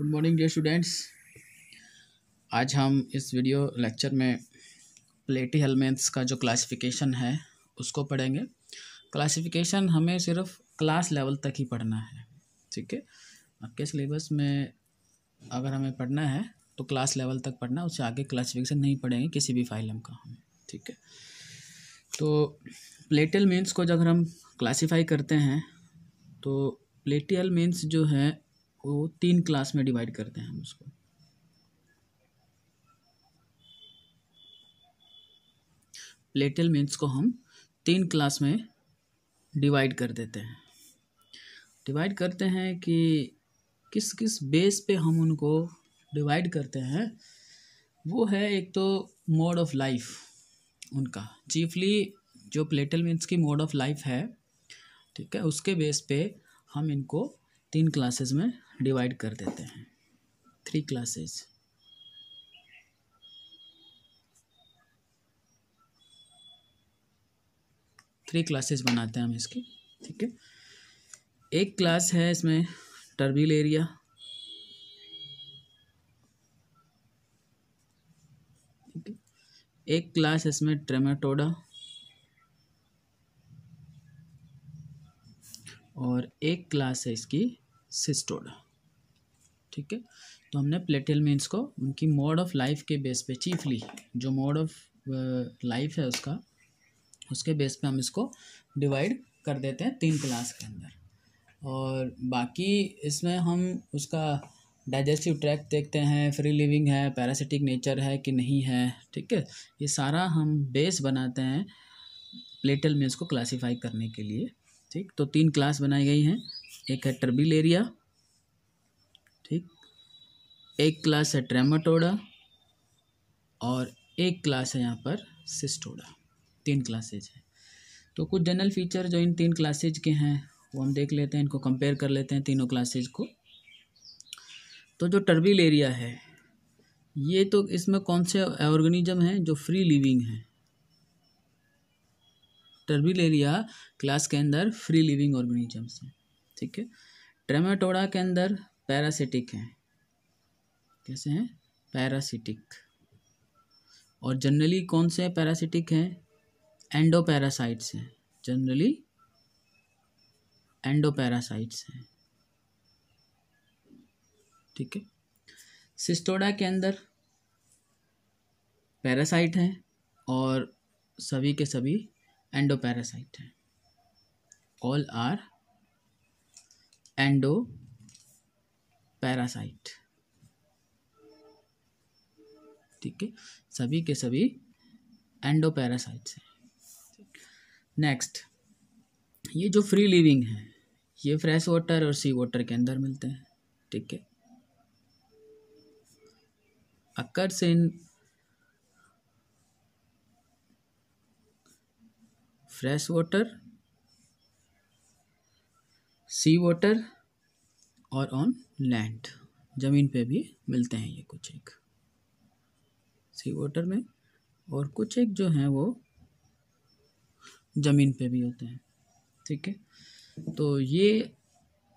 Good morning dear students आज हम इस वीडियो लेक्चर में प्लेटी हेलमेट्स का जो क्लासिफिकेशन है उसको पढ़ेंगे क्लासिफिकेशन हमें सिर्फ क्लास लेवल तक ही पढ़ना है ठीक है आपके सिलेबस में अगर हमें पढ़ना है तो क्लास लेवल तक पढ़ना उससे आगे क्लासिफिकेशन नहीं पढ़ेंगे किसी भी फाइलम का हम ठीक है तो प्लेटल मीन्स को जब हम क्लासीफाई करते हैं तो प्लेटियल मीन्स जो है को तीन क्लास में डिवाइड करते हैं हम उसको प्लेटल मीन्स को हम तीन क्लास में डिवाइड कर देते हैं डिवाइड करते हैं कि किस किस बेस पे हम उनको डिवाइड करते हैं वो है एक तो मोड ऑफ लाइफ उनका चीफली जो प्लेटल मीन्स की मोड ऑफ लाइफ है ठीक है उसके बेस पे हम इनको तीन क्लासेस में डिवाइड कर देते हैं थ्री क्लासेस थ्री क्लासेस बनाते हैं हम इसकी ठीक है एक क्लास है इसमें टर्बिल एरिया एक क्लास इसमें ट्रेमेटोडा और एक क्लास है इसकी सिस्टोडा ठीक है तो हमने प्लेटल मीन्स को उनकी मोड ऑफ लाइफ के बेस पे चीफली जो मोड ऑफ लाइफ है उसका उसके बेस पे हम इसको डिवाइड कर देते हैं तीन क्लास के अंदर और बाकी इसमें हम उसका डाइजेस्टिव ट्रैक देखते हैं फ्री लिविंग है पैरासिटिक नेचर है कि नहीं है ठीक है ये सारा हम बेस बनाते हैं प्लेटल मीन्स को क्लासीफाई करने के लिए ठीक तो तीन क्लास बनाई गई हैं एक है टर्बिल एरिया ठीक एक क्लास है ट्रेमाटोडा और एक क्लास है यहाँ पर सिस्टोडा तीन क्लासेज है तो कुछ जनरल फीचर जो इन तीन क्लासेज के हैं वो हम देख लेते हैं इनको कंपेयर कर लेते हैं तीनों क्लासेज को तो जो टर्बिल एरिया है ये तो इसमें कौन से ऑर्गेनिज्म हैं जो फ्री लिविंग हैं टर्बिल एरिया क्लास के अंदर फ्री लिविंग ऑर्गेनिजम्स हैं ठीक है ट्रेमाटोडा के अंदर पैरासिटिक हैं कैसे हैं पैरासिटिक और जनरली कौन से पैरासिटिक हैं एंडो पैरासाइट्स हैं जनरली एंडो पैरासाइट्स हैं ठीक है सिस्टोडा के अंदर पैरासाइट हैं और सभी के सभी एंडोपैरासाइट हैं ऑल आर एंडो पैरासाइट ठीक है सभी के सभी एंडोपैरासाइट्स हैं नेक्स्ट ये जो फ्री लिविंग है ये फ्रेश वाटर और सी वाटर के अंदर मिलते हैं ठीक है occurs in fresh water sea water और ऑन लैंड ज़मीन पे भी मिलते हैं ये कुछ एक सी वाटर में और कुछ एक जो हैं वो ज़मीन पे भी होते हैं ठीक है तो ये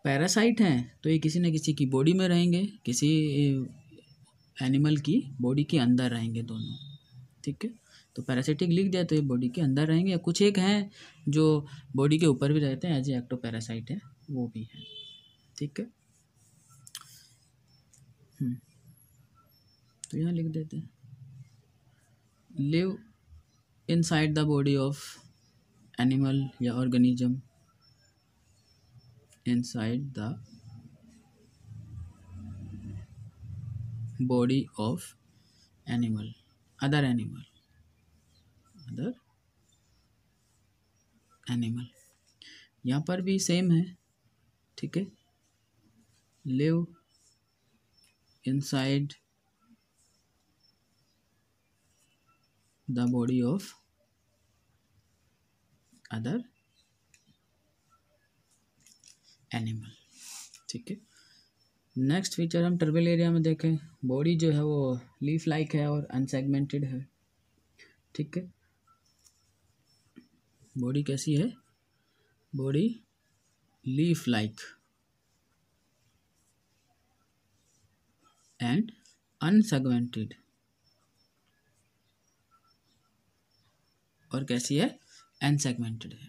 पैरासाइट हैं तो ये किसी न किसी की बॉडी में रहेंगे किसी एनिमल की बॉडी के अंदर रहेंगे दोनों ठीक है तो पैरासिटिक लिख दिया तो ये बॉडी के अंदर रहेंगे कुछ एक हैं जो बॉडी के ऊपर भी रहते हैं एज ए एक्टो पैरासाइट है वो भी है ठीक है हम्म। तो यहाँ लिख देते हैं live inside the body of animal या organism side the body of animal other animal other animal यहाँ पर भी सेम है ठीक है live inside the body of other animal ठीक है नेक्स्ट फीचर हम टर्बल एरिया में देखें बॉडी जो है वो लीफ लाइक है और अनसेगमेंटेड है ठीक है बॉडी कैसी है body leaf like and unsegmented और कैसी है अनसेगमेंटेड है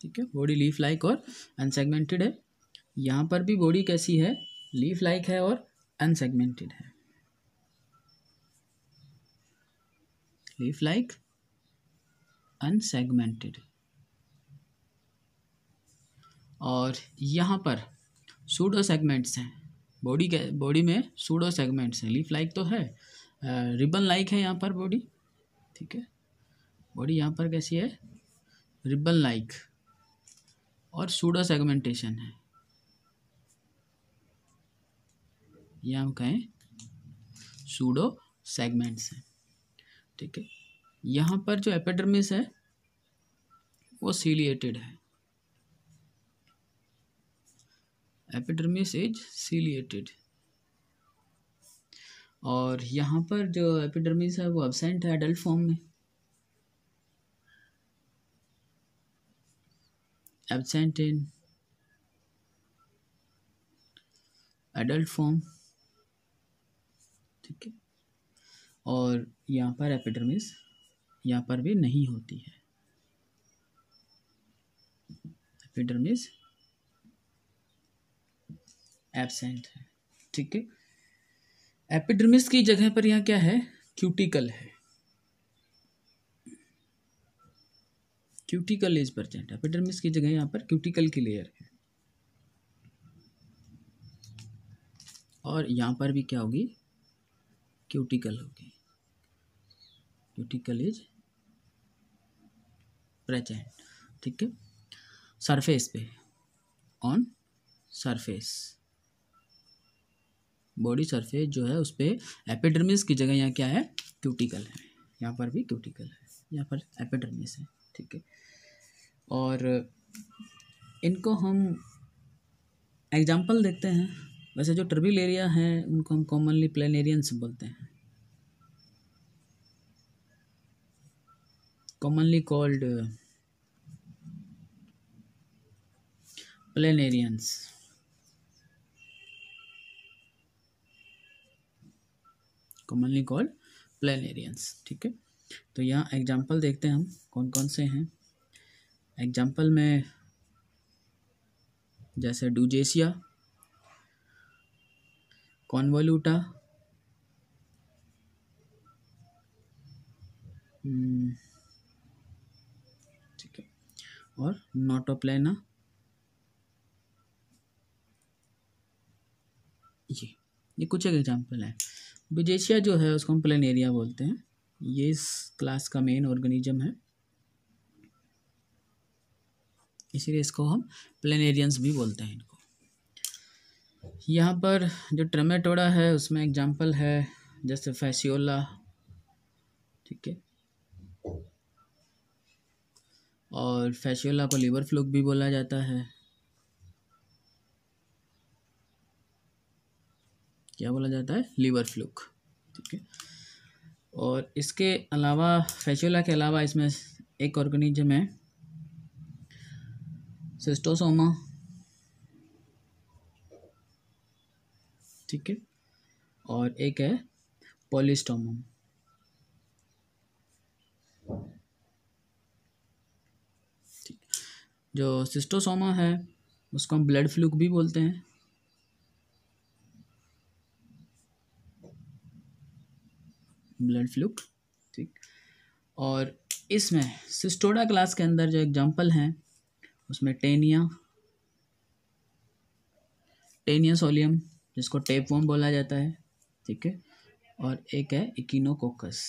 ठीक है बॉडी लीफ लाइक और अनसेगमेंटेड है यहाँ पर भी बॉडी कैसी है लीफ लाइक है और अनसेगमेंटेड है लीफ लाइक अनसेगमेंटेड और यहाँ पर सूडो सेगमेंट्स हैं बॉडी के बॉडी में सूडो सेगमेंट्स हैं लीफ लाइक तो है रिबन लाइक है यहाँ पर बॉडी ठीक है बॉडी यहाँ पर कैसी है रिबन लाइक और सूडो सेगमेंटेशन है ये हम कहें सूडो सेगमेंट्स हैं ठीक है यहाँ पर जो एपेडर्मिस है वो सीलिएटेड है एपिडर्मिस इज सीलिएटेड और यहाँ पर जो एपिडर्मिस है वो एबसेंट है एडल्ट फॉर्म में एबसेंट इन एडल्ट फॉर्म ठीक है और यहाँ पर एपिडर्मिस यहाँ पर भी नहीं होती है एपिडर्मिस एबसेंट है ठीक है एपिड्रमिस की जगह पर यहाँ क्या है क्यूटिकल है क्यूटिकल इज प्रजेंट एपिडर्मिस की जगह यहाँ पर क्यूटिकल की लेयर है और यहाँ पर भी क्या होगी क्यूटिकल होगी क्यूटिकल इज प्रेजेंट ठीक है सरफेस पे ऑन सरफेस बॉडी सरफेस जो है उस पर एपिडर्मिस की जगह यहाँ क्या है क्यूटिकल है यहाँ पर भी क्यूटिकल है यहाँ पर एपिडर्मिस है ठीक है और इनको हम एग्जाम्पल देखते हैं वैसे जो ट्रबिल एरिया है उनको हम कॉमनली प्लेनेरियंस बोलते हैं commonly called planarians commonly called एरियंस ठीक है तो यहाँ एग्जाम्पल देखते हैं हम कौन कौन से हैं एग्जाम्पल में जैसे डूजेसिया कॉन्वोलूटा हम्म, ठीक है और नोटोप्लेना ये ये कुछ एक एग्जाम्पल है विजेशिया जो है उसको हम प्लेनेरिया बोलते हैं ये इस क्लास का मेन ऑर्गेनिज्म है इसीलिए इसको हम प्लेनेरियंस भी बोलते हैं इनको यहाँ पर जो ट्रमेटोडा है उसमें एग्जाम्पल है जैसे फैसियोला ठीक है और फैशियोला को लीवर फ्लूक भी बोला जाता है क्या बोला जाता है लीवर फ्लूक ठीक है और इसके अलावा फेचुला के अलावा इसमें एक ऑर्गेनिज्म है सिस्टोसोमा ठीक है और एक है पॉलिस्टोमम ठीक जो सिस्टोसोमा है उसको हम ब्लड फ्लूक भी बोलते हैं ब्लड फ्लू ठीक और इसमें सिस्टोडा क्लास के अंदर जो एग्जांपल हैं उसमें टेनिया टेनिया सोलियम जिसको टेप वॉम बोला जाता है ठीक है और एक है इकिनोकोकस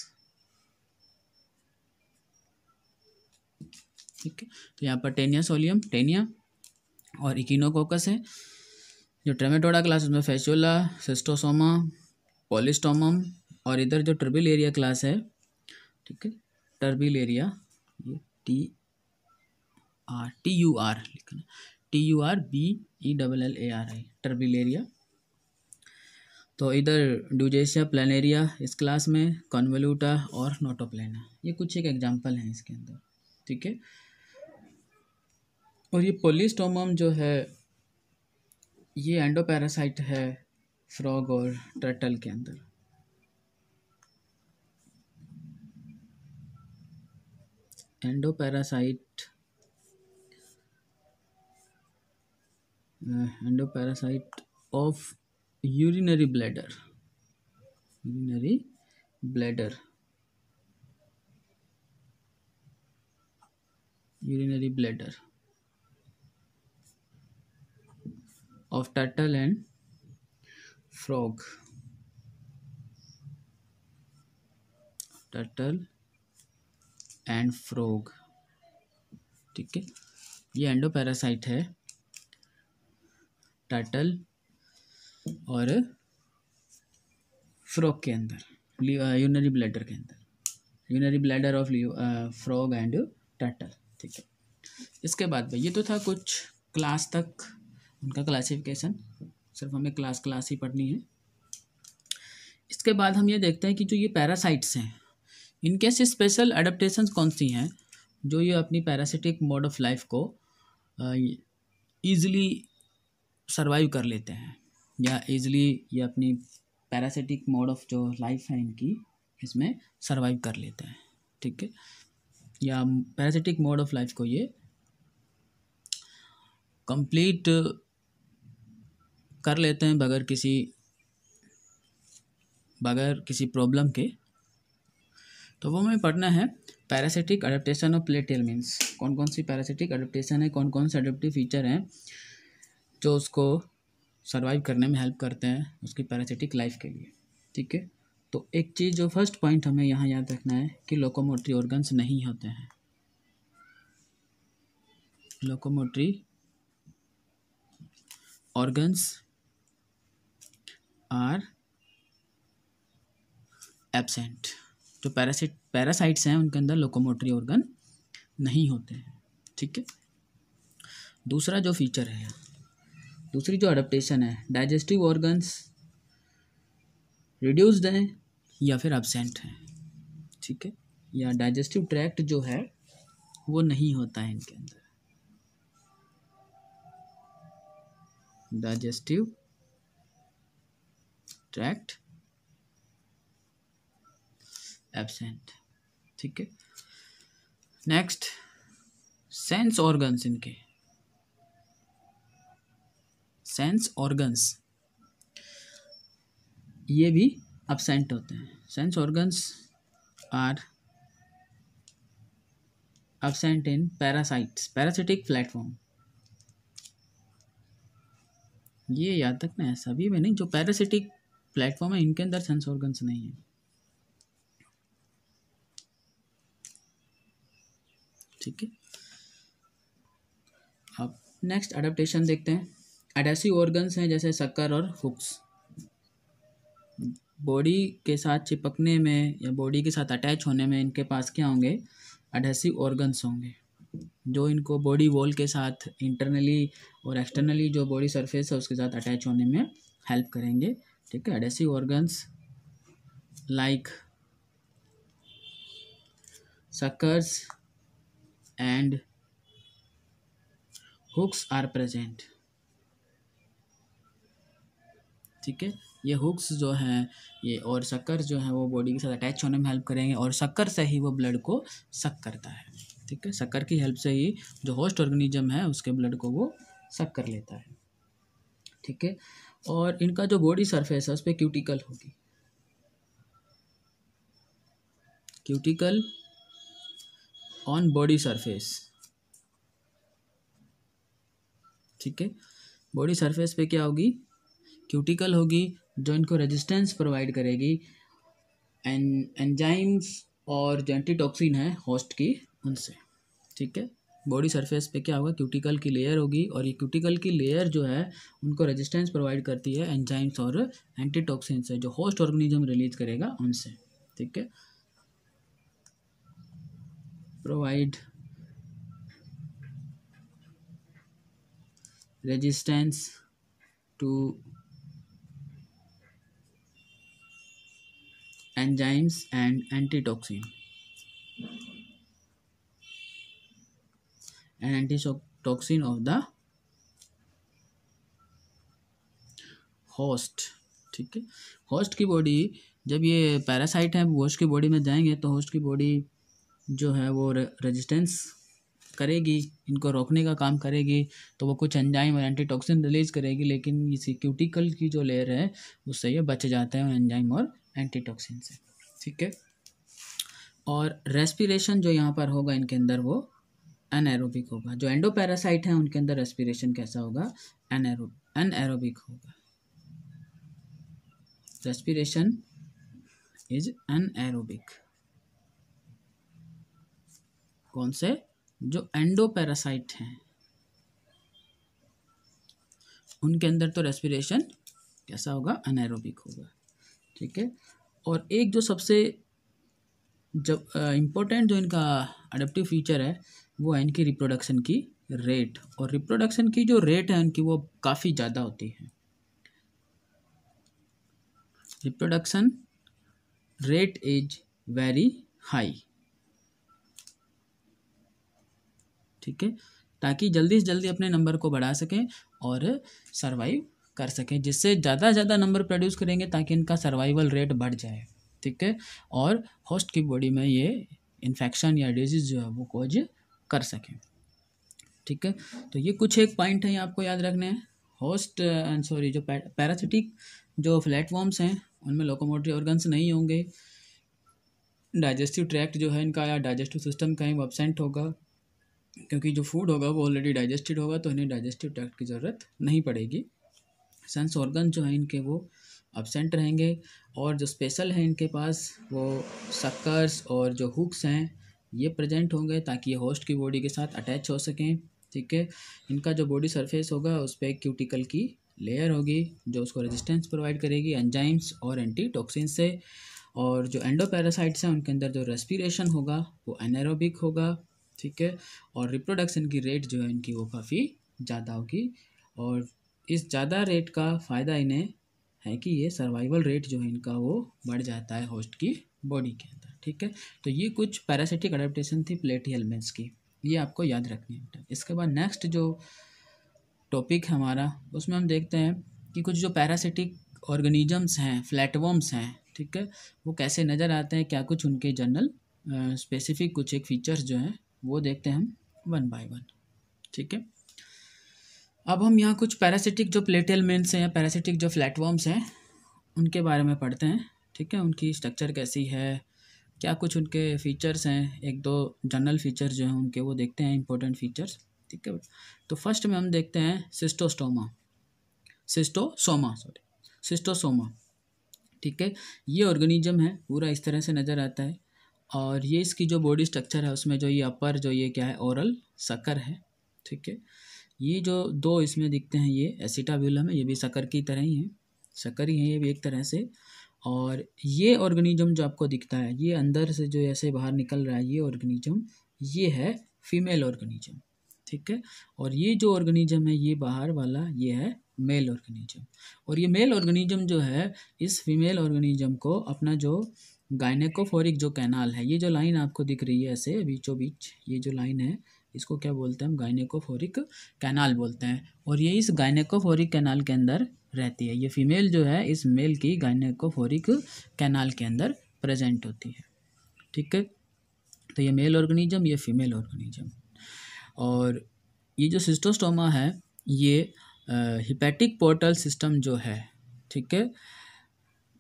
ठीक है तो यहाँ पर टेनिया सोलियम टेनिया और इकिनोकोकस है जो ट्रेमेटोडा क्लास उसमें फेचोला सिस्टोसोमा पोलिस्टोम और इधर जो टर्बिल एरिया क्लास है ठीक है टर्बिल एरिया ये T R T U R लिखना T U R B E double L A R I Turbellaria तो इधर ड्यूजेशिया एरिया इस क्लास में कॉन्वल्यूटा और नोटोप्लेना ये कुछ एक एग्जांपल हैं इसके अंदर ठीक है और ये पोलिस्टोमम जो है ये एंडोपैरासाइट है फ्रॉग और टर्टल के अंदर endoparasite endoparasite of urinary bladder urinary bladder urinary bladder of turtle and frog turtle and frog ठीक है ये एंडो पैरासाइट है टर्टल और फ्रॉग के अंदर यूनरी ब्लैडर के अंदर urinary bladder of frog and turtle ठीक है इसके बाद भाई ये तो था कुछ क्लास तक उनका क्लासिफिकेशन सिर्फ हमें क्लास क्लास ही पढ़नी है इसके बाद हम ये देखते हैं कि जो ये पैरासाइट्स हैं इनके से स्पेशल एडप्टेशन कौन सी हैं जो ये अपनी पैरासिटिक मोड ऑफ लाइफ को ईज़िली सर्वाइव कर लेते हैं या ईज़िली ये अपनी पैरासिटिक मोड ऑफ जो लाइफ है इनकी इसमें सर्वाइव कर लेते हैं ठीक है या पैरासिटिक मोड ऑफ लाइफ को ये कंप्लीट कर लेते हैं बगैर किसी बगैर किसी प्रॉब्लम के तो वो हमें पढ़ना है parasitic adaptation of platyhelminthes कौन कौन सी पैरासिटिक अडेप्टेशन है कौन कौन से अडेप्टिव फीचर हैं जो उसको सर्वाइव करने में हेल्प करते हैं उसकी पैरासिटिक लाइफ के लिए ठीक है तो एक चीज़ जो फर्स्ट पॉइंट हमें यहाँ याद रखना है कि लोकोमोटरी ऑर्गन्स नहीं होते हैं लोकोमोटरी ऑर्गन्स आर एबसेंट जो पैरासिट पैरासाइट्स हैं उनके अंदर लोकोमोटरी ऑर्गन नहीं होते हैं ठीक है दूसरा जो फीचर है दूसरी जो अडप्टेशन है डाइजेस्टिव ऑर्गन्स रिड्यूस्ड हैं या फिर एबसेंट हैं ठीक है या डाइजेस्टिव ट्रैक्ट जो है वो नहीं होता है इनके अंदर डाइजेस्टिव ट्रैक्ट एबसेंट ठीक है नेक्स्ट सेंस ऑर्गन्स इनके सेंस ऑर्गन्स ये भी एबसेंट होते हैं sense organs are absent in parasites parasitic platform ये याद रखना है सभी में नहीं जो पैरासिटिक प्लेटफॉर्म है इनके अंदर सेंस ऑर्गन्स नहीं है ठीक है अब नेक्स्ट अडेप्टेशन देखते हैं एडेसिव ऑर्गन्स हैं जैसे शक्कर और हुक्स बॉडी के साथ चिपकने में या बॉडी के साथ अटैच होने में इनके पास क्या होंगे एडेसिव ऑर्गन्स होंगे जो इनको बॉडी वॉल के साथ इंटरनली और एक्सटर्नली जो बॉडी सरफेस है उसके साथ अटैच होने में हेल्प करेंगे ठीक है adhesive organs like suckers and hooks are present ठीक है ये हुक्स जो हैं ये और शक्कर जो है वो बॉडी के साथ अटैच होने में हेल्प करेंगे और शक्कर से ही वो ब्लड को सक करता है ठीक है शक्कर की हेल्प से ही जो होस्ट ऑर्गेनिज्म है उसके ब्लड को वो सक कर लेता है ठीक है और इनका जो बॉडी सरफेस है उस पर क्यूटिकल होगी क्यूटिकल ऑन बॉडी सरफेस ठीक है बॉडी सरफेस पे क्या होगी क्यूटिकल होगी जो इनको रेजिस्टेंस प्रोवाइड करेगी एंड एंजाइम्स और जो एंटीटॉक्सिन है होस्ट की उनसे ठीक है बॉडी सरफेस पे क्या होगा क्यूटिकल की लेयर होगी और ये क्यूटिकल की लेयर जो है उनको रेजिस्टेंस प्रोवाइड करती है एंजाइम्स और एंटीटॉक्सिन से जो होस्ट ऑर्गेनिज्म रिलीज करेगा उनसे ठीक है provide resistance to enzymes and antitoxin and antitoxin of the host ठीक है होस्ट की बॉडी जब ये पैरासाइट है होस्ट की बॉडी में जाएंगे तो होस्ट की बॉडी जो है वो रेजिस्टेंस करेगी इनको रोकने का काम करेगी तो वो कुछ एंजाइम और एंटीटॉक्सिन रिलीज करेगी लेकिन इसी क्यूटिकल की जो लेयर है उससे ये बच जाते हैं एंजाइम और एंटीटॉक्सिन से ठीक है और रेस्पिरेशन जो यहाँ पर होगा इनके अंदर वो एनएरोबिक होगा जो एंडोपैरासाइट है उनके अंदर रेस्पिरेशन कैसा होगा एनएरो एनएरोबिक होगा रेस्पिरेशन इज एनएरोबिक कौन से जो एंडोपैरासाइट हैं उनके अंदर तो रेस्पिरेशन कैसा होगा अनैरोबिक होगा ठीक है और एक जो सबसे जब इम्पोर्टेंट जो इनका अडेप्टिव फीचर है वो है इनकी रिप्रोडक्शन की रेट और रिप्रोडक्शन की जो रेट है उनकी वो काफ़ी ज़्यादा होती है reproduction rate is very high ठीक है ताकि जल्दी से जल्दी अपने नंबर को बढ़ा सकें और सर्वाइव कर सकें जिससे ज़्यादा से ज़्यादा नंबर प्रोड्यूस करेंगे ताकि इनका सर्वाइवल रेट बढ़ जाए ठीक है और होस्ट की बॉडी में ये इन्फेक्शन या डिजीज़ जो है वो कोज कर सकें ठीक है तो ये कुछ एक पॉइंट हैं आपको याद रखने हैं होस्ट सॉरी uh, जो पैरासिटिक जो फ्लैटफॉर्म्स हैं उनमें लोकोमोटरी ऑर्गन्स नहीं होंगे डाइजेस्टिव ट्रैक्ट जो है इनका या डाइजेस्टिव सिस्टम कहीं वो एबसेंट होगा क्योंकि जो फूड होगा वो ऑलरेडी डाइजेस्टेड होगा तो इन्हें डाइजेस्टिव ट्रैक्ट की ज़रूरत नहीं पड़ेगी सेंस ऑर्गन जो है इनके वो अबसेंट रहेंगे और जो स्पेशल हैं इनके पास वो सक्कर्स और जो हुक्स हैं ये प्रेजेंट होंगे ताकि ये होस्ट की बॉडी के साथ अटैच हो सकें ठीक है इनका जो बॉडी सरफेस होगा उस पर क्यूटिकल की लेयर होगी जो उसको रेजिस्टेंस प्रोवाइड करेगी एंजाइम्स और एंटी टॉक्सिन से और जो एंडोपैरासाइट्स हैं उनके अंदर जो रेस्पिरेशन होगा वो एनारोबिक होगा ठीक है और रिप्रोडक्शन की रेट जो है इनकी वो काफ़ी ज़्यादा होगी और इस ज़्यादा रेट का फ़ायदा इन्हें है कि ये सर्वाइवल रेट जो है इनका वो बढ़ जाता है होस्ट की बॉडी के अंदर ठीक है तो ये कुछ पैरासिटिक अडेप्टेशन थी प्लेटी हेलमेट्स की ये आपको याद रखनी है इसके बाद नेक्स्ट जो टॉपिक है हमारा उसमें हम देखते हैं कि कुछ जो पैरासिटिक ऑर्गेनिजम्स हैं फ्लैटवर्म्स हैं ठीक है वो कैसे नज़र आते हैं क्या कुछ उनके जनरल स्पेसिफिक कुछ एक फीचर्स जो हैं वो देखते हैं हम वन बाय वन ठीक है अब हम यहाँ कुछ पैरासिटिक जो प्लेटेलमेंट्स हैं या पैरासिटिक जो फ्लैटवर्म्स हैं उनके बारे में पढ़ते हैं ठीक है उनकी स्ट्रक्चर कैसी है क्या कुछ उनके फीचर्स हैं एक दो जनरल फीचर्स जो हैं उनके वो देखते हैं इंपॉर्टेंट फीचर्स ठीक है तो फर्स्ट में हम देखते हैं सिस्टोस्टोमा सिस्टोसोमा सॉरी सिस्टोसोमा ठीक है ये ऑर्गेनिज्म है पूरा इस तरह से नज़र आता है और ये इसकी जो बॉडी स्ट्रक्चर है उसमें जो ये अपर जो ये क्या है ओरल सकर है ठीक है ये जो दो इसमें दिखते हैं ये एसिटाब्यूलम है ये भी सकर की तरह ही है सकर ही है ये भी एक तरह से और ये ऑर्गेनिज्म जो आपको दिखता है ये अंदर से जो ऐसे बाहर निकल रहा है ये ऑर्गेनिज्म ये है फीमेल ऑर्गेनिज्म ठीक है और ये जो ऑर्गेनिज्म है ये बाहर वाला ये है मेल ऑर्गेनिज्म और ये मेल ऑर्गेनिज्म जो है इस फीमेल ऑर्गेनिज्म को अपना जो गाइनेकोफोरिक जो कैनाल है ये जो लाइन आपको दिख रही है ऐसे बीचों बीच ये जो लाइन है इसको क्या बोलते हैं हम गाइनेकोफोरिक कैनाल बोलते हैं और ये इस गाइनेकोफोरिक कैनाल के अंदर रहती है ये फीमेल जो है इस मेल की गाइनेकोफोरिक कैनाल के अंदर प्रेजेंट होती है ठीक है तो ये मेल ऑर्गेनिज्म ये फीमेल ऑर्गेनिज्म और ये जो सिस्टोस्टोमा है ये हिपैटिक पोर्टल सिस्टम जो है ठीक है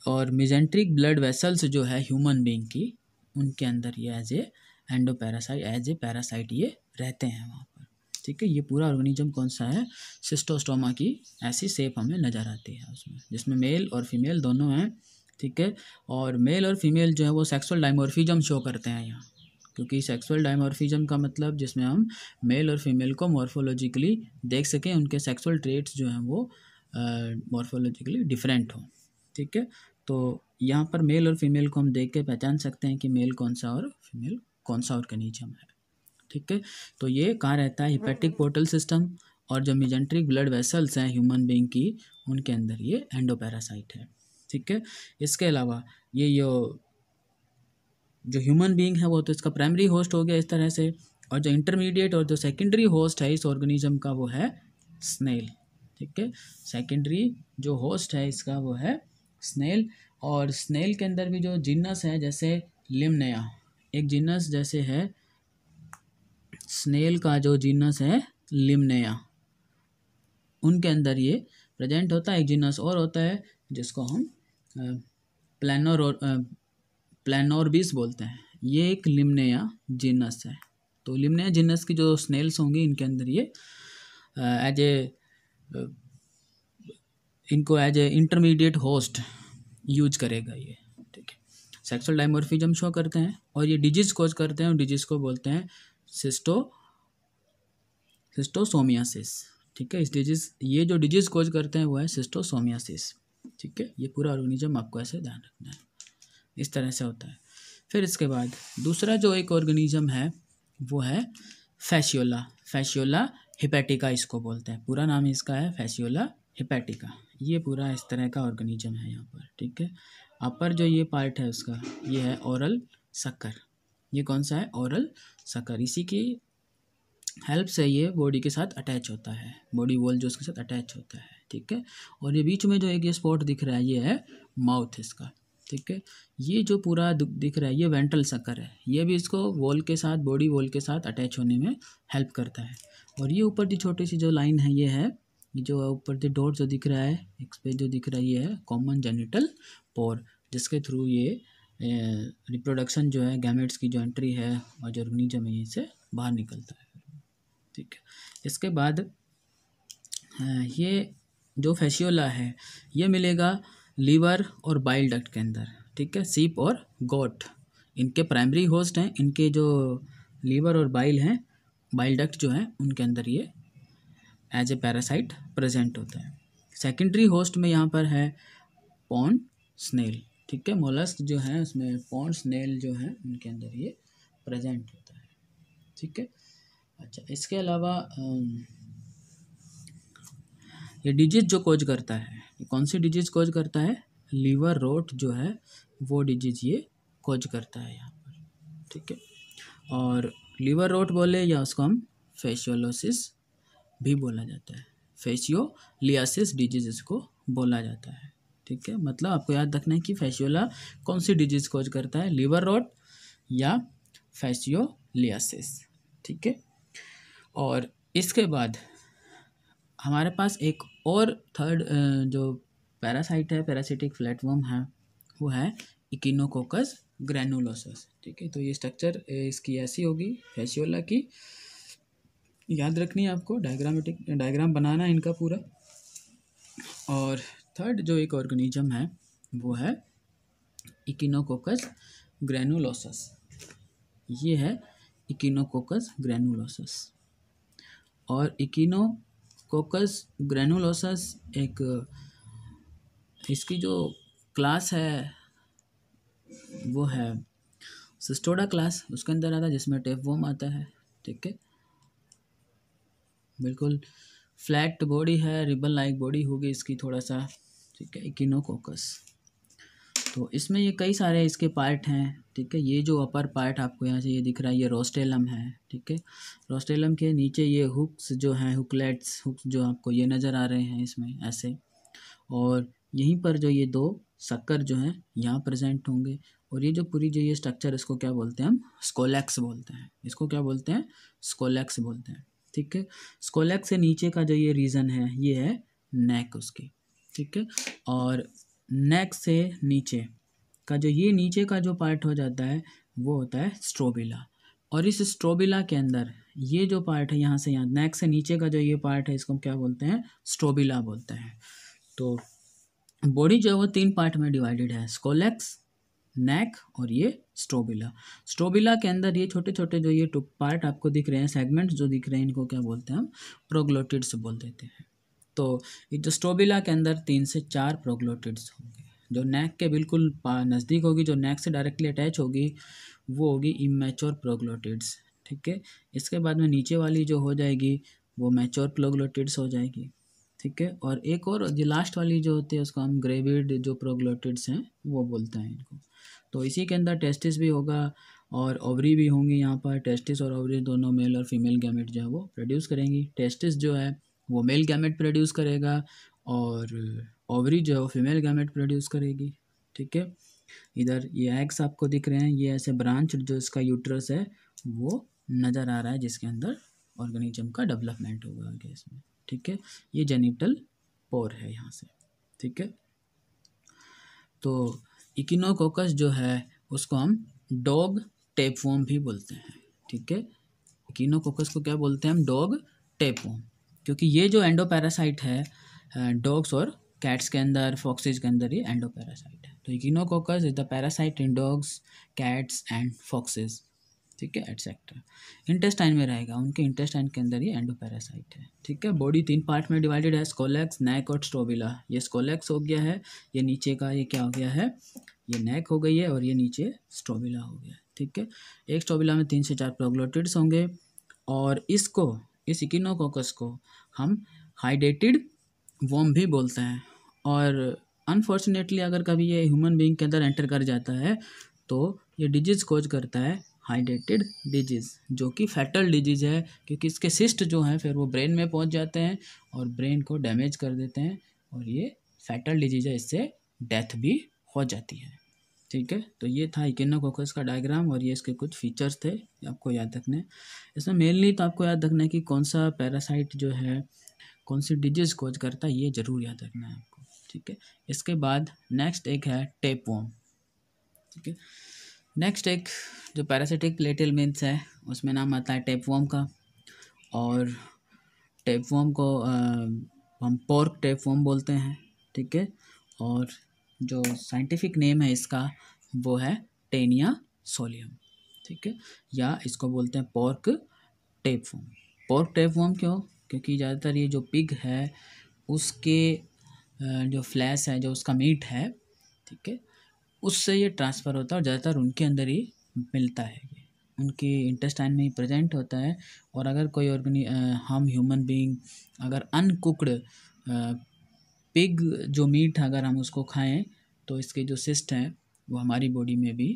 और मिजेंट्रिक ब्लड वेसल्स जो है ह्यूमन बींग की उनके अंदर ये as a endoparasite as a parasite ये रहते हैं वहाँ पर ठीक है ये पूरा ऑर्गेनिज्म कौन सा है सिस्टोस्टोमा की ऐसी सेप हमें नज़र आती है उसमें जिसमें मेल और फीमेल दोनों हैं ठीक है और मेल और फीमेल जो है वो सेक्सुअल डाइमोरफिजम शो करते हैं यहाँ क्योंकि सेक्सुअल डाइमोरफिजम का मतलब जिसमें हम मेल और फीमेल को मॉर्फोलॉजिकली देख सकें उनके सेक्सुअल ट्रेट्स जो हैं वो मॉर्फोलॉजिकली डिफरेंट हों ठीक है तो यहाँ पर मेल और फीमेल को हम देख के पहचान सकते हैं कि मेल कौन सा और फीमेल कौन सा ऑर्गेनिजम है ठीक है तो ये कहाँ रहता है हिपेटिक पोर्टल सिस्टम और जो मिजेंट्रिक ब्लड वेसल्स हैं ह्यूमन बींग की उनके अंदर ये एंडोपैरासाइट है ठीक है इसके अलावा ये जो जो ह्यूमन बींग है वो तो इसका प्राइमरी होस्ट हो गया इस तरह से और जो इंटरमीडिएट और जो सेकेंडरी होस्ट है इस ऑर्गेनिज्म का वो है स्नेल ठीक है सेकेंडरी जो होस्ट है इसका वो है स्नेल और स्नेल के अंदर भी जो जिन्नस है जैसे लिमनया एक जिन्नस जैसे है स्नेल का जो जिन्नस है लिमनया उनके अंदर ये प्रेजेंट होता है एक जिन्नस और होता है जिसको हम प्लानोर प्लानोरबिस बोलते हैं ये एक लिमनया जिन्नस है तो लिमनया जिन्नस की जो स्नेल्स होंगी इनके अंदर ये एज ए इनको as a intermediate host use करेगा ये ठीक है सेक्सुअल डाइमोर्फिज्म शो करते हैं और ये डिजीज कोज करते हैं डिजीज को बोलते हैं सिस्टो सिस्टोसोमियासिस ठीक है इस डिजीज ये जो डिजीज कोज करते हैं वो है सिस्टोसोमियासिस ठीक है ये पूरा ऑर्गेनिज्म आपको ऐसे ध्यान रखना है इस तरह से होता है फिर इसके बाद दूसरा जो एक ऑर्गेनिज्म है वो है फैशियोला फैशियोला हिपैटिका इसको बोलते हैं पूरा नाम इसका है फैशियोला हिपैटिका ये पूरा इस तरह का ऑर्गेनिज्म है यहाँ पर ठीक है अपर जो ये पार्ट है उसका ये है औरल शक्कर ये कौन सा है औरल शक्कर इसी की हेल्प से ये बॉडी के साथ अटैच होता है बॉडी वॉल जो उसके साथ अटैच होता है ठीक है और ये बीच में जो एक ये स्पॉट दिख रहा है ये है माउथ इसका ठीक है ये जो पूरा दिख रहा है ये वेंट्रल सकर है ये भी इसको वॉल के साथ बॉडी वॉल के साथ अटैच होने में हेल्प करता है और ये ऊपर जो छोटी सी जो लाइन है ये है जो है ऊपर से डॉट जो दिख रहा है पे जो दिख रहा है ये है कॉमन जेनिटल पोर जिसके थ्रू ये रिप्रोडक्शन जो है गैमेट्स की जो एंट्री है और जो ऑर्गेनिजम है से बाहर निकलता है ठीक है इसके बाद ये जो फैशियोला है ये मिलेगा लीवर और बाइल डक्ट के अंदर ठीक है सीप और गोट इनके प्राइमरी होस्ट हैं इनके जो लीवर और बाइल हैं बाइल डक्ट जो हैं उनके अंदर ये एज ए पैरासाइट प्रेजेंट होता है सेकेंडरी होस्ट में यहाँ पर है पॉन स्नेल ठीक है मोलस्क जो है उसमें पॉन स्नेल जो है उनके अंदर ये प्रेजेंट होता है ठीक है अच्छा इसके अलावा ये डिजीज जो कोज करता है कौन सी डिजीज कोज करता है लीवर रोट जो है वो डिजीज ये कोज करता है यहाँ पर ठीक है और लीवर रोट बोले या उसको हम फेशियोलोसिस भी बोला जाता है फेशियोलियासिस डिजीज को बोला जाता है ठीक है मतलब आपको याद रखना है कि फैशियोला कौन सी डिजीज कोज करता है लीवर रोड या फेशियोलियासिस ठीक है और इसके बाद हमारे पास एक और थर्ड जो पैरासाइट है पैरासिटिक प्लेटफॉर्म है वो है इकिनोकोकस ग्रैनुलोसस ठीक है तो ये स्ट्रक्चर इसकी ऐसी होगी फैशियोला की याद रखनी है आपको डायग्रामेटिक डायग्राम बनाना है इनका पूरा और थर्ड जो एक ऑर्गेनिज्म है वो है इकिनोकोकस ग्रैनुलोसस ये है इकिनोकोकस ग्रैनुलोसस और इकिनोकोकस ग्रैनुलोसस एक इसकी जो क्लास है वो है सिस्टोडा क्लास उसके अंदर आता है जिसमें वोम आता है ठीक है बिल्कुल फ्लैट बॉडी है रिबन लाइक बॉडी होगी इसकी थोड़ा सा ठीक है इकिनोकोकस तो इसमें ये कई सारे इसके पार्ट हैं ठीक है ये जो अपर पार्ट आपको यहाँ से ये दिख रहा है ये रोस्टेलम है ठीक है रोस्टेलम के नीचे ये हुक्स जो हैं हुकलेट्स हुक्स जो आपको ये नज़र आ रहे हैं इसमें ऐसे और यहीं पर जो ये दो शक्कर जो हैं यहाँ प्रेजेंट होंगे और ये जो पूरी जो ये स्ट्रक्चर इसको क्या बोलते हैं हम स्कोलैक्स बोलते हैं इसको क्या बोलते हैं स्कोलैक्स बोलते हैं ठीक है स्कोलैक से नीचे का जो ये रीज़न है ये है नेक उसकी ठीक है और नेक से नीचे का जो ये नीचे का जो पार्ट हो जाता है वो होता है स्ट्रोबिला और इस स्ट्रोबिला के अंदर ये जो पार्ट है यहाँ से यहाँ नेक से नीचे का जो ये पार्ट है इसको हम क्या बोलते हैं स्ट्रोबिला बोलते हैं तो बॉडी जो है वो तीन पार्ट में डिवाइडेड है स्कोलेक्स नेक और ये स्ट्रोबिला स्ट्रोबिला के अंदर ये छोटे छोटे जो ये टुक पार्ट आपको दिख रहे हैं सेगमेंट्स जो दिख रहे हैं इनको क्या बोलते हैं हम प्रोग्लोटिड्स बोल देते हैं तो ये जो स्ट्रोबिला के अंदर तीन से चार प्रोग्लोटिड्स होंगे जो नेक के बिल्कुल नज़दीक होगी जो नेक से डायरेक्टली अटैच होगी वो होगी इमेच्योर प्रोग्लोटिड्स ठीक है इसके बाद में नीचे वाली जो हो जाएगी वो मैच्योर प्रोग्लोटिड्स हो जाएगी ठीक है और एक और जो लास्ट वाली जो होती है उसको हम ग्रेविड जो प्रोग्लोटिड्स हैं वो बोलते हैं इनको तो इसी के अंदर टेस्टिस भी होगा और ओवरी भी होंगी यहाँ पर टेस्टिस और ओवरी दोनों मेल और फीमेल गैमेट जो है वो प्रोड्यूस करेंगी टेस्टिस जो है वो मेल गैमेट प्रोड्यूस करेगा और ओवरी जो है वो फीमेल गैमेट प्रोड्यूस करेगी ठीक है इधर ये एग्स आपको दिख रहे हैं ये ऐसे ब्रांच जो इसका यूट्रस है वो नज़र आ रहा है जिसके अंदर ऑर्गेनिज्म का डेवलपमेंट होगा आगे इसमें ठीक है ये जेनिटल पोर है यहाँ से ठीक है तो इकिनोकोकस जो है उसको हम डॉग टेपवॉम भी बोलते हैं ठीक है इकिनोकोकस को क्या बोलते हैं हम डॉग टेपवॉम क्योंकि ये जो एंडोपैरासाइट है डॉग्स और कैट्स के अंदर फॉक्सेज के अंदर ये एंडोपैरासाइट है तो Echinococcus is the parasite in dogs cats and foxes ठीक है एटसेक्ट्रा इंटेस्टाइन में रहेगा उनके इंटेस्टाइन के अंदर ये एंडोपैरासाइट है ठीक है बॉडी तीन पार्ट में डिवाइडेड है स्कोलेक्स नेक और स्ट्रोबिला ये स्कोलेक्स हो गया है ये नीचे का ये क्या हो गया है ये नेक हो गई है और ये नीचे स्ट्रोबिला हो गया है ठीक है एक स्ट्रोबिला में तीन से चार प्रोग्लोटिड्स होंगे और इसको इस इकिनोकोकस को हम हाइड्रेटेड वॉम भी बोलते हैं और अनफॉर्चुनेटली अगर कभी ये ह्यूमन बींग के अंदर एंटर कर जाता है तो ये डिजीज़ कोज करता है हाइड्रेटेड डिजीज़ जो कि फैटल डिजीज़ है क्योंकि इसके सिस्ट जो हैं फिर वो ब्रेन में पहुंच जाते हैं और ब्रेन को डैमेज कर देते हैं और ये फैटल डिजीज़ है इससे डेथ भी हो जाती है ठीक है तो ये था इकेनोकोकस का डायग्राम और ये इसके कुछ फीचर्स थे आपको याद रखने इसमें मेनली तो आपको याद रखना है कि कौन सा पैरासाइट जो है कौन सी डिजीज़ कोज करता है ये ज़रूर याद रखना है आपको ठीक है इसके बाद नेक्स्ट एक है टेप वॉम ठीक है नेक्स्ट एक जो पैरासिटिक लेटिल मिन्स है उसमें नाम आता है वॉम का और वॉम को आ, हम पोर्क वॉम बोलते हैं ठीक है और जो साइंटिफिक नेम है इसका वो है टेनिया सोलियम ठीक है या इसको बोलते हैं पोर्क वॉम पोर्क वॉम क्यों क्योंकि ज़्यादातर ये जो पिग है उसके जो फ्लैश है जो उसका मीट है ठीक है उससे ये ट्रांसफ़र होता है और ज़्यादातर उनके अंदर ही मिलता है उनके इंटेस्टाइन में ही प्रजेंट होता है और अगर कोई ऑर्गेनि हम ह्यूमन बीइंग अगर अनकुकड पिग जो मीट अगर हम उसको खाएं तो इसके जो सिस्ट हैं वो हमारी बॉडी में भी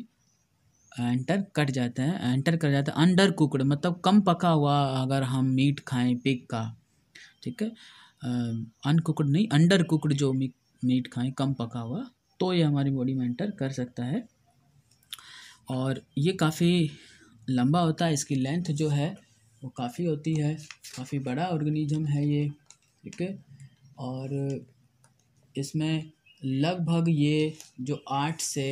एंटर कट जाता है एंटर कर जाता है अंडर कुकड मतलब कम पका हुआ अगर हम मीट खाएं पिग का ठीक है अनकुकड नहीं अंडर कुकड जो मीट खाएं कम पका हुआ तो ये हमारी बॉडी में एंटर कर सकता है और ये काफ़ी लंबा होता है इसकी लेंथ जो है वो काफ़ी होती है काफ़ी बड़ा ऑर्गेनिज्म है ये ठीक है और इसमें लगभग ये जो आठ से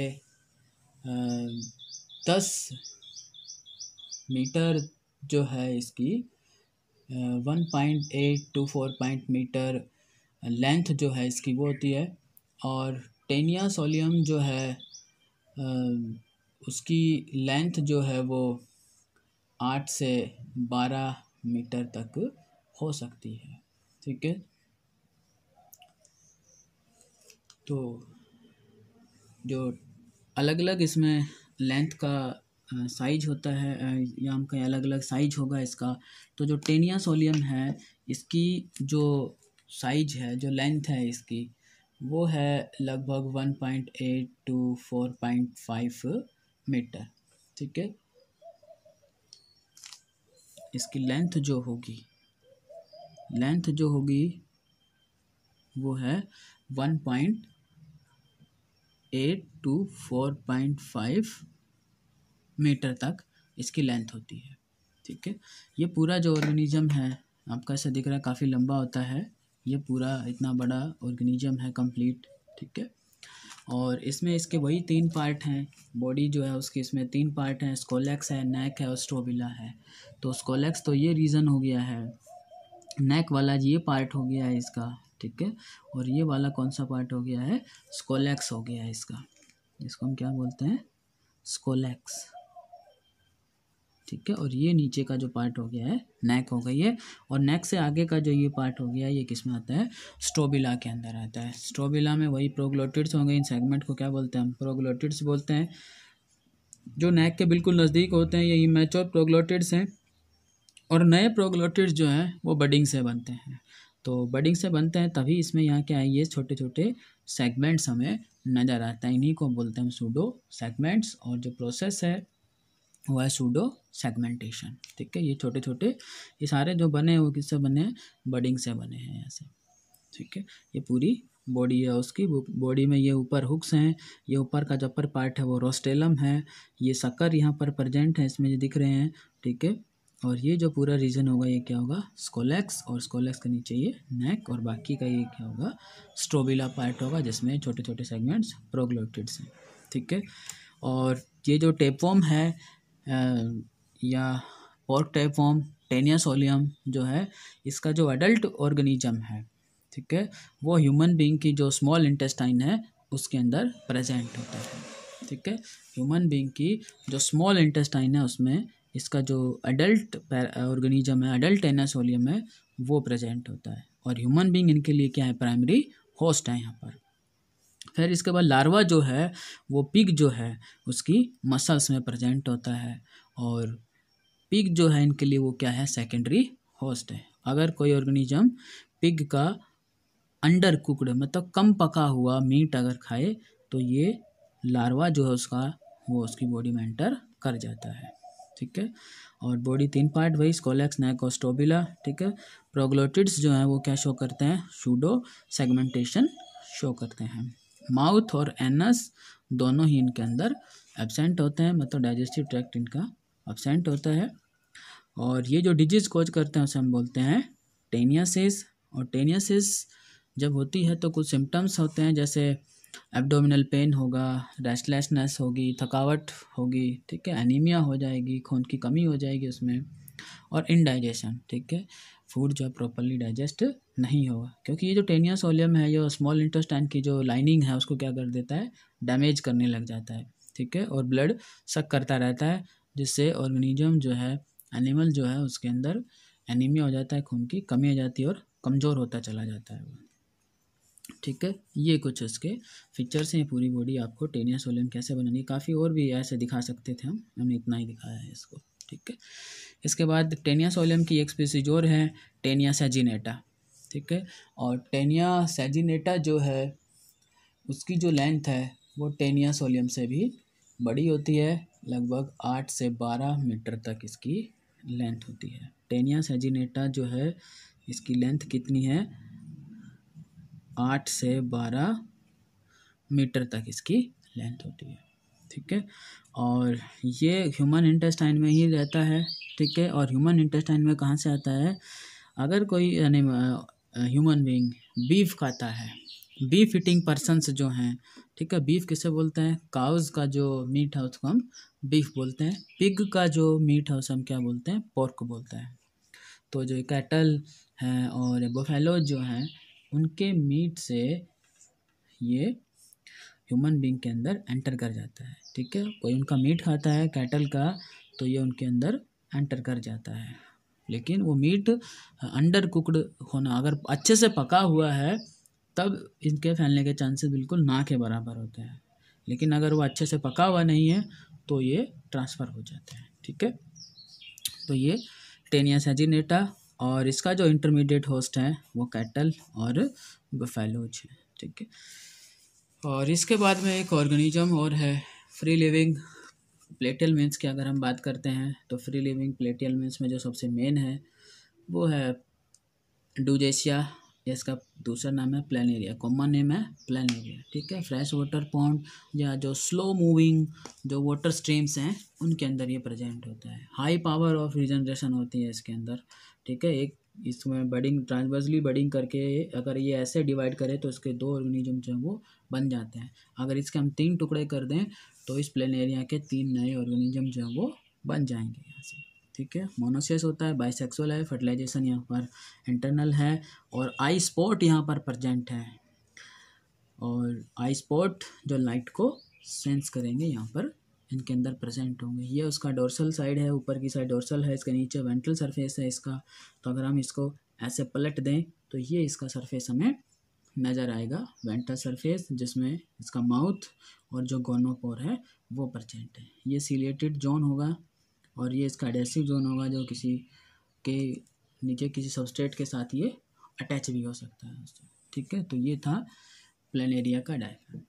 दस मीटर जो है इसकी one point eight two four point metre length जो है इसकी वो होती है और टेनिया सोलियम जो है उसकी लेंथ जो है वो आठ से बारह मीटर तक हो सकती है ठीक है तो जो अलग अलग इसमें लेंथ का साइज होता है या हम कहीं अलग अलग साइज होगा इसका तो जो टेनिया सोलियम है इसकी जो साइज है जो लेंथ है इसकी वो है लगभग one point eight two four point five metre ठीक है इसकी लेंथ जो होगी लेंथ जो होगी वो है one point eight two four point five metre तक इसकी लेंथ होती है ठीक है ये पूरा जो ऑर्गेनिज्म है आपका ऐसा दिख रहा है काफ़ी लंबा होता है ये पूरा इतना बड़ा ऑर्गेनिज्म है कंप्लीट ठीक है और इसमें इसके वही तीन पार्ट हैं बॉडी जो है उसके इसमें तीन पार्ट हैं स्कोलेक्स है नेक है और स्ट्रोबिला है तो स्कोलेक्स तो ये रीज़न हो गया है नेक वाला ये पार्ट हो गया है इसका ठीक है और ये वाला कौन सा पार्ट हो गया है स्कोलेक्स हो गया है इसका इसको हम क्या बोलते हैं स्कोलेक्स ठीक है और ये नीचे का जो पार्ट हो गया है नेक हो गई है और नेक से आगे का जो ये पार्ट हो गया है ये किस में आता है स्ट्रोबिला के अंदर आता है स्ट्रोबिला में वही प्रोग्लोटिड्स होंगे इन सेगमेंट को क्या बोलते हैं हम प्रोग्लोटिड्स बोलते हैं जो नेक के बिल्कुल नज़दीक होते हैं ये इमेच्योर प्रोग्लोटिड्स हैं और नए प्रोग्लोटिड्स जो हैं वो बडिंग से बनते हैं तो बडिंग से बनते हैं तभी इसमें यहाँ क्या है ये छोटे छोटे सेगमेंट्स हमें नज़र आता है इन्हीं को बोलते हैं हम सूडो सेगमेंट्स और जो प्रोसेस है वो है सूडो सेगमेंटेशन ठीक है ये छोटे छोटे ये सारे जो बने हैं वो किससे बने हैं बडिंग से बने हैं ऐसे ठीक है ये पूरी बॉडी है उसकी बॉडी में ये ऊपर हुक्स हैं ये ऊपर का जो अपर पार्ट है वो रोस्टेलम है ये सकर यहाँ पर प्रजेंट है इसमें जो दिख रहे हैं ठीक है और ये जो पूरा रीजन होगा ये क्या होगा स्कोलेक्स और स्कोलेक्स के नीचे ये नेक और बाकी का ये क्या होगा स्ट्रोबिला पार्ट होगा जिसमें छोटे छोटे सेगमेंट्स प्रोग्लोटिड्स हैं ठीक है और ये जो टेपवॉम है या फॉर्म टेनिया सोलियम जो है इसका जो एडल्ट ऑर्गेनिज्म है ठीक है वो ह्यूमन बींग की जो स्मॉल इंटेस्टाइन है उसके अंदर प्रेजेंट होता है ठीक है ह्यूमन बींग की जो स्मॉल इंटेस्टाइन है उसमें इसका जो अडल्ट ऑर्गेनिज्म है अडल्ट टेनासोलियम है वो प्रेजेंट होता है और ह्यूमन बींग इनके लिए क्या है प्राइमरी होस्ट है यहाँ पर फिर इसके बाद लार्वा जो है वो पिग जो है उसकी मसल्स में प्रेजेंट होता है और पिग जो है इनके लिए वो क्या है सेकेंडरी होस्ट है अगर कोई ऑर्गेनिज्म पिग का अंडर कुकड मतलब कम पका हुआ मीट अगर खाए तो ये लार्वा जो है उसका वो उसकी बॉडी में एंटर कर जाता है ठीक है और बॉडी तीन पार्ट वही स्कोलेक्स नैकोस्टोबिला ठीक है प्रोग्लोटिड्स जो हैं वो क्या शो करते हैं शूडो सेगमेंटेशन शो करते हैं माउथ और एनस दोनों ही इनके अंदर एबसेंट होते हैं मतलब डाइजेस्टिव ट्रैक्ट इनका एबसेंट होता है और ये जो डिजीज़ कोज करते हैं उसे हम बोलते हैं टेनियासिस और टेनियासिस जब होती है तो कुछ सिम्टम्स होते हैं जैसे एब्डोमिनल पेन होगा रेस्टलेसनेस होगी थकावट होगी ठीक है एनीमिया हो जाएगी खून की कमी हो जाएगी उसमें और इनडाइजेशन ठीक है फूड जो है प्रॉपरली डाइजेस्ट नहीं होगा क्योंकि ये जो टेनिया है जो स्मॉल इंटेस्टाइन की जो लाइनिंग है उसको क्या कर देता है डैमेज करने लग जाता है ठीक है और ब्लड सक करता रहता है जिससे ऑर्गेनिज्म जो है एनिमल जो है उसके अंदर एनीमिया हो जाता है खून की कमी हो जाती है और कमज़ोर होता चला जाता है ठीक है ये कुछ उसके फीचर्स हैं पूरी बॉडी आपको टेनिया सोलियम कैसे बनानी काफ़ी और भी ऐसे दिखा सकते थे हम हमने इतना ही दिखाया है इसको ठीक है इसके बाद टेनिया सोलियम की एक स्पीसीज और है टेनिया सेजिनेटा ठीक है और टेनिया सेजिनेटा जो है उसकी जो लेंथ है वो टेनिया सोलियम से भी बड़ी होती है लगभग आठ से बारह मीटर तक इसकी लेंथ होती है टेनिया सेजिनेटा जो है इसकी लेंथ कितनी है आठ से बारह मीटर तक इसकी लेंथ होती है ठीक है और ये ह्यूमन इंटेस्टाइन में ही रहता है ठीक है और ह्यूमन इंटेस्टाइन में कहाँ से आता है अगर कोई यानी ह्यूमन बींग बीफ खाता है बीफ ईटिंग पर्सनस जो हैं ठीक है बीफ किसे बोलते हैं काउज का जो मीट है उसको हम बीफ बोलते हैं पिग का जो मीट है उसे हम क्या बोलते हैं पोर्क बोलते हैं तो जो कैटल हैं और बोफेलो जो हैं उनके मीट से ये ह्यूमन बींग के अंदर एंटर कर जाता है ठीक है कोई उनका मीट खाता है कैटल का तो ये उनके अंदर एंटर कर जाता है लेकिन वो मीट अंडर कुकड होना अगर अच्छे से पका हुआ है तब इनके फैलने के चांसेस बिल्कुल ना के बराबर होते हैं लेकिन अगर वो अच्छे से पका हुआ नहीं है तो ये ट्रांसफ़र हो जाते हैं ठीक है तो ये टेनिया सेजिनेटा और इसका जो इंटरमीडिएट होस्ट है वो कैटल और बफेलोज है ठीक है और इसके बाद में एक ऑर्गेनिज्म और है फ्री लिविंग प्लेटियल मीन्स की अगर हम बात करते हैं तो फ्री लिविंग प्लेटियल मीन्स में जो सबसे मेन है वो है डूजेशिया इसका दूसरा नाम है एरिया कॉमन नेम है एरिया ठीक है फ्रेश वाटर पॉन्ड या जो स्लो मूविंग जो वाटर स्ट्रीम्स हैं उनके अंदर ये प्रेजेंट होता है हाई पावर ऑफ रिजनरेशन होती है इसके अंदर ठीक है एक इसमें बडिंग ट्रांसवर्सली बडिंग करके अगर ये ऐसे डिवाइड करें तो इसके दो ऑर्गेनिज्म जो हैं वो बन जाते हैं अगर इसके हम तीन टुकड़े कर दें तो इस प्लेन एरिया के तीन नए ऑर्गेनिज्म जो हैं वो बन जाएंगे यहाँ से ठीक है मोनोसियस होता है बाइसेक्सुअल है फर्टिलाइजेशन यहाँ पर इंटरनल है और आई स्पॉट यहाँ पर प्रजेंट है और आई स्पॉट जो लाइट को सेंस करेंगे यहाँ पर इनके अंदर प्रेजेंट होंगे ये उसका डोर्सल साइड है ऊपर की साइड डोर्सल है इसके नीचे वेंट्रल सरफेस है इसका तो अगर हम इसको ऐसे पलट दें तो ये इसका सरफेस हमें नज़र आएगा वेंट्रल सरफेस जिसमें इसका माउथ और जो गोनोपोर है वो प्रजेंट है ये सीलेटेड जोन होगा और ये इसका एडेसिव जोन होगा जो किसी के नीचे किसी सबस्टेट के साथ ये अटैच भी हो सकता है ठीक है तो ये था प्लेन एरिया का डायग्राम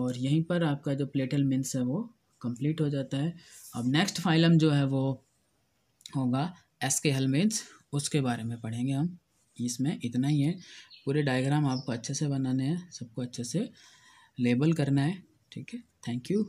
और यहीं पर आपका जो प्लेटल मिन्स है वो कंप्लीट हो जाता है अब नेक्स्ट फाइलम जो है वो होगा एस के हेलमेट्स उसके बारे में पढ़ेंगे हम इसमें इतना ही है पूरे डायग्राम आपको अच्छे से बनाने हैं सबको अच्छे से लेबल करना है ठीक है थैंक यू